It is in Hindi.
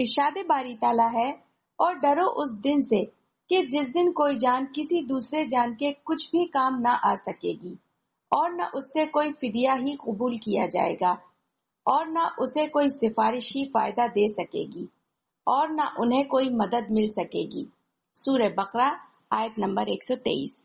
इर्शाद बारी ताला है और डरो उस दिन से कि जिस दिन कोई जान किसी दूसरे जान के कुछ भी काम ना आ सकेगी और न उससे कोई फिदिया ही कबूल किया जाएगा और न उसे कोई सिफारिश ही फायदा दे सकेगी और न उन्हें कोई मदद मिल सकेगी सूर्य बकरा आयत नंबर 123